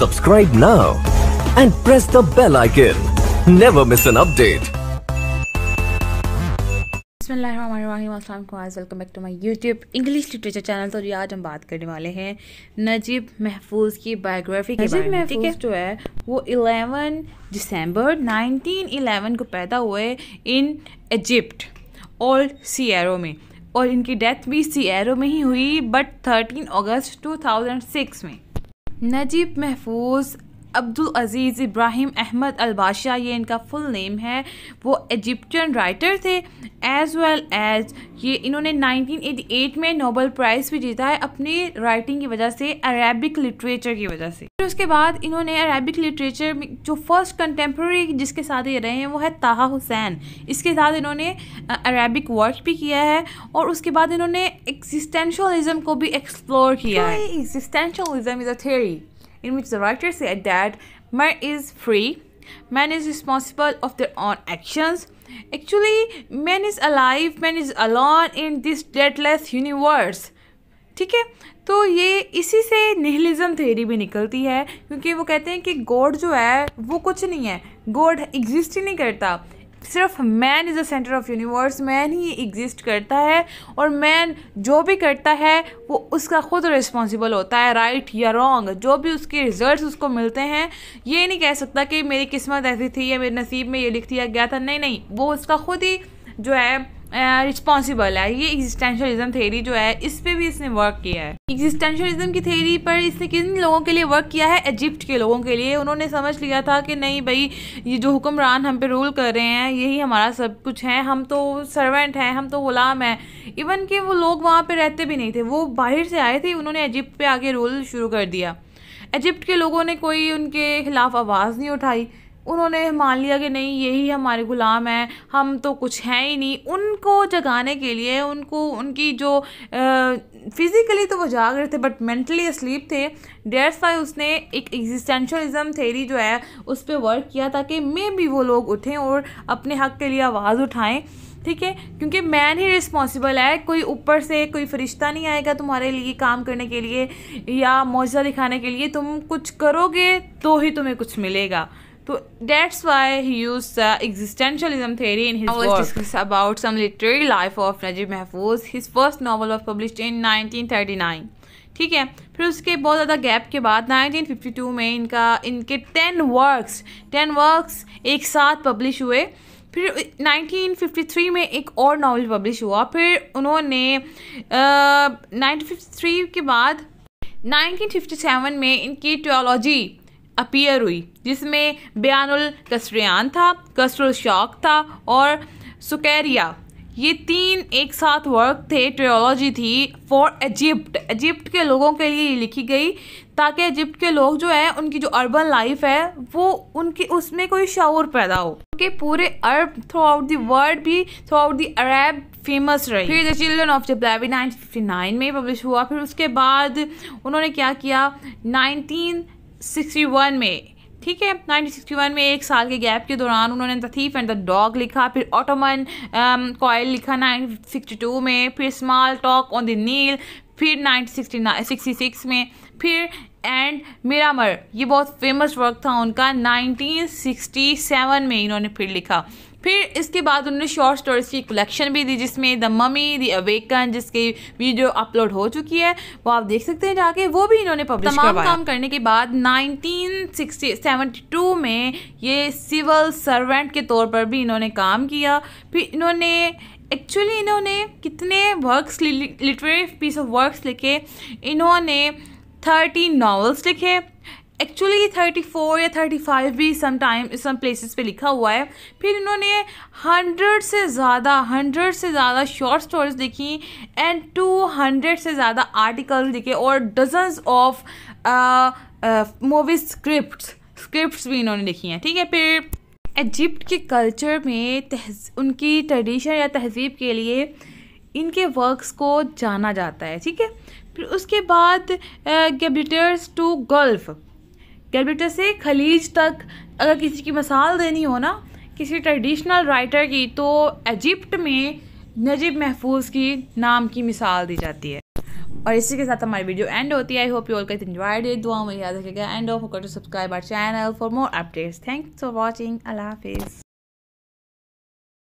Subscribe now and press the bell icon. Never miss an update. Welcome back to my YouTube English literature channel तो आज हम बात करने वाले हैं नजीब महफूज की बायोग्राफी नजीब महफूज जो है वो 11 दिसंबर 1911 को पैदा हुए इन इजिप्ट और सियरो में और इनकी डेथ भी सियरो में ही हुई बट 13 अगस्त 2006 में نجيب محفوظ अब्दुल अज़ीज़ इब्राहिम अहमद अलबाशा ये इनका फुल नेम है वो एजिप्टन राइटर थे एज़ वेल एज़ ये इन्होंने 1988 में नोबल प्राइज़ भी जीता है अपनी राइटिंग की वजह से अरेबिक लिटरेचर की वजह से फिर उसके बाद इन्होंने अरेबिक लिटरेचर में जो फर्स्ट कंटेम्प्रेरी जिसके साथ ये रहे हैं वो है ताहा हुसैन इसके साथ इन्होंने अरेबिक वर्क भी किया है और उसके बाद इन्होंने एक्सिस्टेंशलिज़म को भी एक्सप्लोर किया है existentialism is a theory in which the writer said that man is free, man is responsible of their own actions. Actually, man is alive, man is alone in this deathless universe. ठीक है तो ये इसी से निहलिज्म theory भी निकलती है क्योंकि वो कहते हैं कि गॉड जो है वो कुछ नहीं है गॉड एग्जिस्ट ही नहीं करता सिर्फ man is the centre of universe man ही एग्जिस्ट करता है और मैन जो भी करता है वो उसका खुद रिस्पॉन्सिबल होता है राइट right या रॉन्ग जो भी उसके रिजल्ट उसको मिलते हैं ये नहीं कह सकता कि मेरी किस्मत ऐसी थी या मेरे नसीब में ये लिख दिया गया था नहीं नहीं वो उसका खुद ही जो है रिस्पॉन्सिबल uh, है ये एग्जिस्टेंशलिज्म थेरी जो है इस पर भी इसने वर्क किया है एग्जिस्टेंशलिज्म की थेरी पर इसने किन लोगों के लिए वर्क किया है इजिप्ट के लोगों के लिए उन्होंने समझ लिया था कि नहीं भाई ये जो हुक्मरान हम पे रूल कर रहे हैं यही हमारा सब कुछ है हम तो सर्वेंट हैं हम तो ग़ुलाम हैं इवन कि वो लोग वहाँ पर रहते भी नहीं थे वो बाहर से आए थे उन्होंने इजिप्ट पे आके रूल शुरू कर दिया इजिप्ट के लोगों ने कोई उनके खिलाफ आवाज़ नहीं उठाई उन्होंने मान लिया कि नहीं यही हमारे ग़ुलाम हैं हम तो कुछ हैं ही नहीं उनको जगाने के लिए उनको उनकी जो फिज़िकली तो वो जाग रहे थे बट मेंटली स्लीप थे डेट्स वाई उसने एक एग्जिस्टेंशलिज्म थेरी जो है उस पर वर्क किया ताकि मे भी वो लोग उठें और अपने हक़ के लिए आवाज़ उठाएँ ठीक है क्योंकि मैन ही रिस्पॉन्सिबल है कोई ऊपर से कोई फरिश्ता नहीं आएगा तुम्हारे लिए काम करने के लिए या मुआवजा दिखाने के लिए तुम कुछ करोगे तो ही तुम्हें कुछ मिलेगा तो डेट्स वाई ही use the existentialism theory in his about some literary life of Naguib Mahfouz his first novel of publish in nineteen thirty nine ठीक है फिर उसके बहुत ज़्यादा गैप के बाद 1952 में इनका इनके टेन वर्क्स टेन वर्क्स एक साथ पब्लिश हुए फिर 1953 में एक और नावल पब्लिश हुआ फिर उन्होंने नाइनटीन uh, के बाद 1957 में इनकी ट्रियोलॉजी अपीयर हुई जिसमें बयानुल कसरियान था कसरुल शौक था और सुकैरिया ये तीन एक साथ वर्क थे ट्रियोलॉजी थी फॉर इजिप्ट इजिप्ट के लोगों के लिए ये लिखी गई ताकि इजिप्ट के लोग जो है उनकी जो अर्बन लाइफ है वो उनकी उसमें कोई शौर पैदा हो क्योंकि पूरे Arab throughout the world भी throughout the Arab famous रही फिर द चिल्ड्रन ऑफ जब नाइनटीन में पब्लिश हुआ फिर उसके बाद उन्होंने क्या किया नाइनटीन 1961 में ठीक है 1961 में एक साल के गैप के दौरान उन्होंने the thief and the dog लिखा फिर ऑटोमन कॉयल लिखा 1962 में फिर small talk on the Nile फिर 1969 66 में फिर एंड मिरामर ये बहुत फेमस वर्क था उनका 1967 में इन्होंने फिर लिखा फिर इसके बाद उन्होंने शॉर्ट स्टोरीज की कलेक्शन भी दी जिसमें द ममी द अवेकन जिसकी वीडियो अपलोड हो चुकी है वो आप देख सकते हैं जाके वो भी इन्होंने पब्लिश तमाम काम करने के बाद 1972 में ये सिविल सर्वेंट के तौर पर भी इन्होंने काम किया फिर इन्होंने एक्चुअली इन्होंने कितने works literary piece of works लिखे इन्होंने थर्टी नावल्स लिखे एक्चुअली थर्टी फोर या थर्टी फाइव भी सम टाइम सम प्लेसेस पे लिखा हुआ है फिर इन्होंने हंड्रेड से ज़्यादा हंड्रेड से ज़्यादा शॉर्ट स्टोरीज लिखी एंड टू हंड्रेड से ज़्यादा आर्टिकल लिखे और dozens of movie script script भी इन्होंने लिखी हैं ठीक है फिर इजिप्ट के कल्चर में तहज उनकी ट्रेडिशन या तहजीब के लिए इनके वर्क्स को जाना जाता है ठीक है फिर उसके बाद गैबिटर्स टू गल्फ़ गैबिटर से खलीज तक अगर किसी की मिसाल देनी हो ना किसी ट्रेडिशनल राइटर की तो इजिप्ट में नजीब महफूज की नाम की मिसाल दी जाती है और इसी के साथ हमारी वीडियो एंड होती है I hope you all can enjoyed it दुआ में याद रखेगा and of to subscribe our channel for more updates thanks for watching अल्लाह हाफिज़